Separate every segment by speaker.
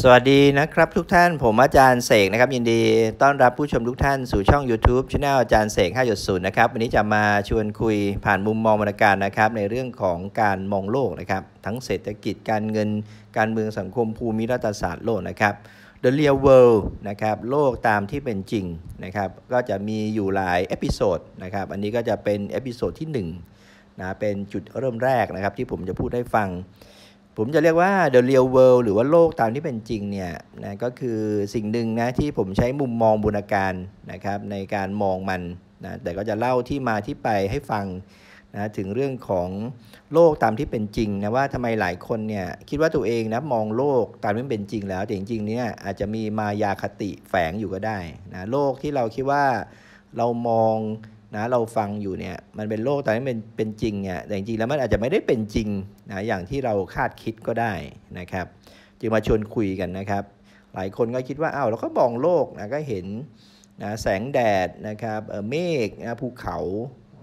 Speaker 1: สวัสดีนะครับทุกท่านผมอาจารย์เสกนะครับ ยินดีต้อนรับผู้ชมทุกท่านสู่ช่อง YouTube ช anel อาจารย์เสก5ูนะครับ วันนี้จะมาชวนคุยผ่านมุมมองบรราการนะครับ ในเรื่องของการมองโลกนะครับ ทั้งเศรษฐกิจการเงิน การเมืองสังคมภูมิรัฐศาสตร์โลกนะครับ The Real World นะครับ โลกตามที่เป็นจริงนะครับ ก็จะมีอยู่หลายเอพิโซดนะครับอันนี้ก็จะเป็นเอพิโซดที่1นะเป็นจุดเริ่มแรกนะครับ ที่ผมจะพูดให้ฟังผมจะเรียกว่า the real world หรือว่าโลกตามที่เป็นจริงเนี่ยนะก็คือสิ่งหนึ่งนะที่ผมใช้มุมมองบุญการนะครับในการมองมันนะแต่ก็จะเล่าที่มาที่ไปให้ฟังนะถึงเรื่องของโลกตามที่เป็นจริงนะว่าทำไมหลายคนเนี่ยคิดว่าตัวเองนะมองโลกตามที่เป็นจริงแล้วแต่จริงๆเนี่ยอาจจะมีมายาคติแฝงอยู่ก็ได้นะโลกที่เราคิดว่าเรามองนะเราฟังอยู่เนี่ยมันเป็นโลกแต่ไม่เป็นเป็นจริงเนี่ย แต่จริงแล้วมันอาจจะไม่ได้เป็นจริงนะ อย่างที่เราคาดคิดก็ได้นะครับ จึงมาชวนคุยกันนะครับ หลายคนก็คิดว่าอ้าวเราก็มองโลกนะก็เห็นนะแสงแดดนะครับเมฆนะภูเขา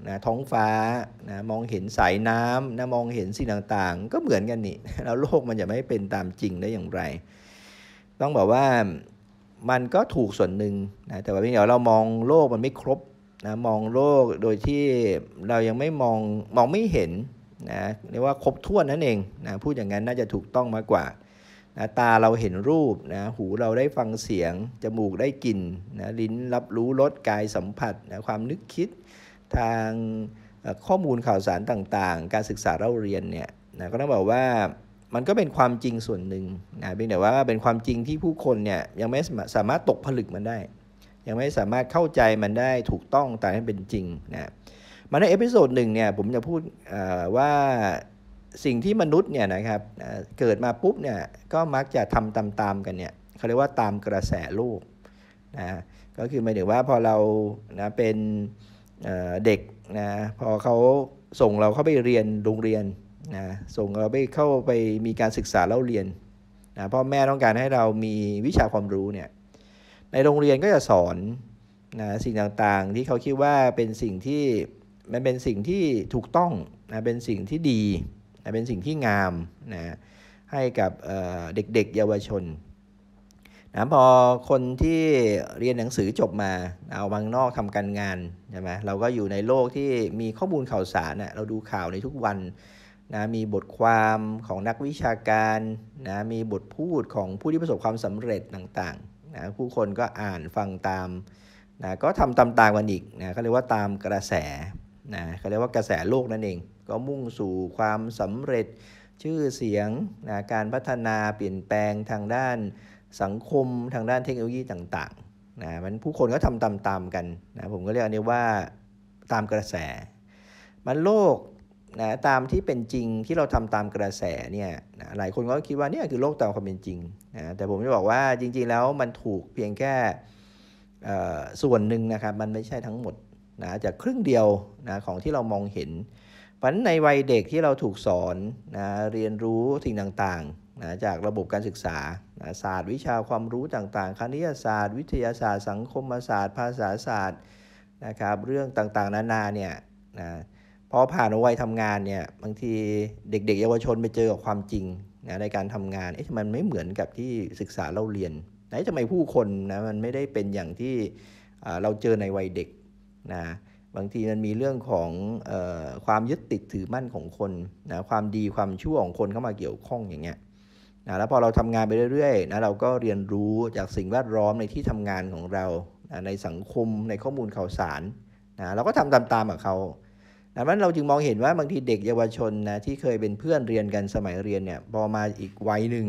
Speaker 1: นะท้องฟ้านะมองเห็นสายน้ำนะมองเห็นสิ่งต่างๆ ก็เหมือนกันนี่ แล้วโลกมันจะไม่เป็นตามจริงได้อย่างไร ต้องบอกว่ามันก็ถูกส่วนหนึ่งนะ แต่ว่าเพียงเรามองโลกมันไม่ครบนะมองโลกโดยที่เรายังไม่มอง มองไม่เห็นนะเรียกว่าครบถ้วนนั่นเองนะพูดอย่างนั้นน่าจะถูกต้องมากกว่านะตาเราเห็นรูปนะหูเราได้ฟังเสียง จมูกได้กลิ่นนะลิ้นรับรู้รสกายสัมผัสนะความนึกคิดทางข้อมูลข่าวสารต่างๆ การศึกษาเราเรียนเนี่ยนะก็ต้องบอกว่ามันก็เป็นความจริงส่วนหนึ่งนะเพียงแต่ว่าเป็นความจริงที่ผู้คนเนี่ยยังไม่สามารถตกผลึกมันได้ยังไม่สามารถเข้าใจมันได้ถูกต้องตามที่เป็นจริงนะมาในเอพิโซดหนึ่งเนี่ยผมจะพูดว่าสิ่งที่มนุษย์เนี่ยนะครับเกิดมาปุ๊บเนี่ยก็มักจะทำตามๆกันเนี่ยเขาเรียกว่าตามกระแสโลกนะก็คือหมายถึงว่าพอเรานะเป็นเด็กนะพอเขาส่งเราเข้าไปเรียนโรงเรียนนะส่งเราไปเข้าไปมีการศึกษาเล่าเรียนนะพ่อแม่ต้องการให้เรามีวิชาความรู้เนี่ยในโรงเรียนก็จะสอนนะสิ่งต่างๆ ที่เขาคิดว่าเป็นสิ่งที่มันเป็นสิ่งที่ถูกต้องนะเป็นสิ่งที่ดีนะเป็นสิ่งที่งามนะให้กับเด็กๆ เยาวชนนะพอคนที่เรียนหนังสือจบมาเอาบางนอกทำการงานใช่ไหมเราก็อยู่ในโลกที่มีข้อมูลข่าวสารนะเราดูข่าวในทุกวันนะมีบทความของนักวิชาการนะมีบทพูดของผู้ที่ประสบความสำเร็จต่างนะผู้คนก็อ่านฟังตามนะก็ทำตามตามกันอีกนะเขาเรียกว่าตามกระแสนะเขาเรียกว่ากระแสโลกนั่นเองก็มุ่งสู่ความสำเร็จชื่อเสียงนะการพัฒนาเปลี่ยนแปลงทางด้านสังคมทางด้านเทคโนโลยีต่างๆนะมันผู้คนก็ทำตามๆกันนะผมก็เรียกอันนี้ว่าตามกระแสมันโลกนะตามที่เป็นจริงที่เราทำตามกระแสเนี่ยนะหลายคนก็คิดว่านี่คือโลกตามความเป็นจริงนะแต่ผมจะบอกว่าจริงๆแล้วมันถูกเพียงแค่ส่วนหนึ่งนะครับมันไม่ใช่ทั้งหมดนะจากครึ่งเดียวนะของที่เรามองเห็นเพราะในวัยเด็กที่เราถูกสอนนะเรียนรู้สิ่งต่างๆนะจากระบบการศึกษานะศาสตร์ วิชาความรู้ต่างๆคณิตศาสตร์ วิทยาศาสตร์ สังคมศาสตร์ ภาษาศาสตร์นะครับเรื่องต่างๆนานาเนี่ยนะพอผ่านวัยทำงานเนี่ยบางทีเด็กๆ เยาวชนไปเจอกับความจริงนะในการทำงานเอ๊ะมันไม่เหมือนกับที่ศึกษาเราเรียนไหนทำไมผู้คนนะมันไม่ได้เป็นอย่างที่เราเจอในวัยเด็กนะบางทีมันมีเรื่องของออความยึดติดถือมั่นของคนนะความดีความชั่วของคนเข้ามาเกี่ยวข้องอย่างเงี้ยนะแล้วพอเราทำงานไปเรื่อยๆนะเราก็เรียนรู้จากสิ่งแวดล้อมในที่ทำงานของเรานะในสังคมในข้อมูลข่าวสารนะเราก็ทำตามๆกับเขาดังนั้นเราจึงมองเห็นว่าบางทีเด็กเยาวชนนะที่เคยเป็นเพื่อนเรียนกันสมัยเรียนเนี่ยพอมาอีกวัยหนึ่ง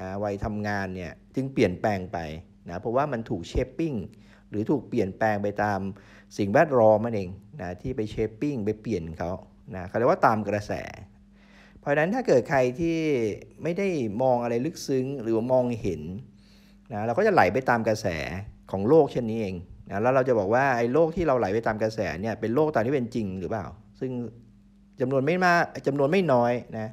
Speaker 1: นะวัยทำงานเนี่ยจึงเปลี่ยนแปลงไปนะเพราะว่ามันถูกเชปปิ้งหรือถูกเปลี่ยนแปลงไปตามสิ่งแวดล้อมนั่นเองนะที่ไปเชปปิ้งไปเปลี่ยนเขานะเขาเรียกว่าตามกระแสเพราะฉะนั้นถ้าเกิดใครที่ไม่ได้มองอะไรลึกซึ้งหรือมองเห็นนะเราก็จะไหลไปตามกระแสของโลกเช่นนี้เองแล้วเราจะบอกว่าไอ้โลกที่เราไหลไปตามกระแสเนี่ยเป็นโลกตามที่เป็นจริงหรือเปล่า ซึ่งจำนวนไม่มากจำนวนไม่น้อยนะ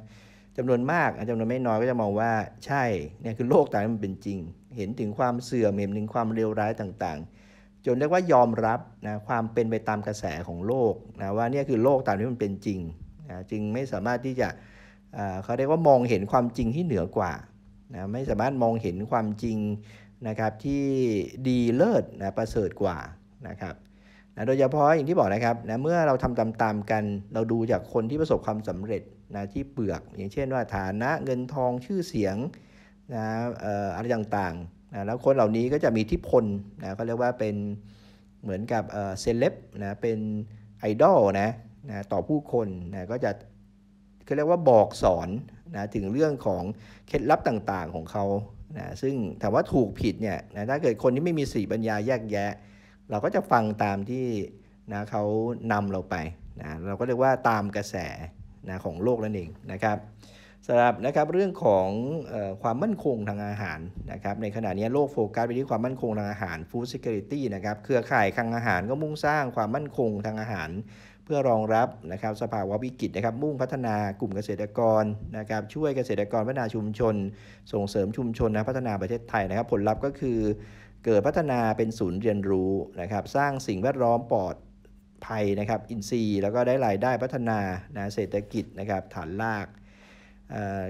Speaker 1: จำนวนมากจำนวนไม่น้อยก็จะมองว่าใช่เนี่ยคือโลกตามที่มันเป็นจริง เห็นถึงความเสื่อมเห็นถึงความเลวร้ายต่าง ๆ จนเรียกว่ายอมรับนะความเป็นไปตามกระแสของโลกนะว่าเนี่ยคือโลกตามที่มันเป็นจริงนะจึงไม่สามารถที่จะเขาเรียกว่ามองเห็นความจริงที่เหนือกว่านะไม่สามารถมองเห็นความจริงนะครับที่ดีเลิศนะประเสริฐกว่านะครับนะโดยเฉพาะอย่างที่บอกนะครับนะเมื่อเราทำตามๆกันเราดูจากคนที่ประสบความสำเร็จนะที่เปลือก อย่างเช่นว่าฐานะเงินทองชื่อเสียงนะอะไรต่างๆนะแล้วคนเหล่านี้ก็จะมีทิพลนะก็เรียกว่าเป็น เหมือนกับเซเลบนะเป็นไอดอลนะนะต่อผู้คนนะก็จะเขาเรียกว่าบอกสอนนะถึงเรื่องของเคล็ดลับต่างๆของเขานะซึ่งถามว่าถูกผิดเนี่ยนะถ้าเกิดคนที่ไม่มีสีปัญญาแยกแยะ เราก็จะฟังตามที่นะเขานำเราไปนะ เราก็เรียกว่าตามกระแสนะของโลกนั่นเองนะครับสำหรับนะครับเรื่องของออความมั่นคงทางอาหารนะครับ ในขณะนี้โลกโฟกัสไปที่ความมั่นคงทางอาหาร food security นะครับเครือข่ายทางอาหารก็มุ่งสร้างความมั่นคงทางอาหารพื่อรองรับนะครับสภาวะวิกฤตนะครับ มุ่งพัฒนากลุ่มเกษตรกรนะครับช่วยเกษตรกรพัฒนาชุมชน ส่งเสริมชุมชนนะพัฒนาประเทศไทยนะครับผลลัพธ์ก็คือ เกิดพัฒนาเป็นศูนย์เรียนรู้นะครับสร้างสิ่งแวดล้อมปลอดภัยนะครับอินทรีย์แล้วก็ได้รายได้พัฒนานะเศรษฐกิจนะครับฐานราก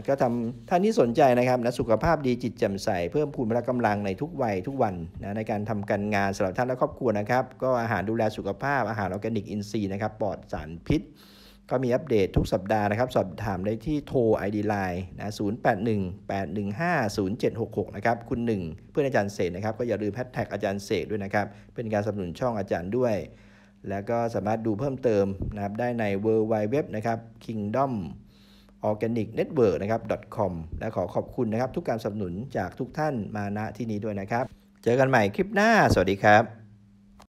Speaker 1: ก็ทำท่านที่สนใจนะครับนะสุขภาพดีจิตแจ่มใส เพิ่มพูนพละกำลังในทุกวัยทุกวันนะในการทำการงานสำหรับท่านและครอบครัวนะครับ ก็อาหารดูแลสุขภาพอาหารออร์แกนิกอินทรีย์นะครับปลอดสารพิษ ก็มีอัปเดตทุกสัปดาห์นะครับ สอบถามได้ที่โทรไอดีไลน์นะ0818150766 นะครับ คุณหนึ่งเพื่อนอาจารย์เสกนะครับ ก็อย่าลืมแฮชแท็กอาจารย์เสกด้วยนะครับเป็นการสนับสนุนช่องอาจารย์ด้วย แล้วก็สามารถดูเพิ่มเติมนะครับได้ใน w w w kingdom organicnetwork.com และขอขอบคุณนะครับ ทุกการสนับสนุนจากทุกท่านมาณที่นี้ด้วยนะครับ เจอกันใหม่คลิปหน้า สวัสดีครับ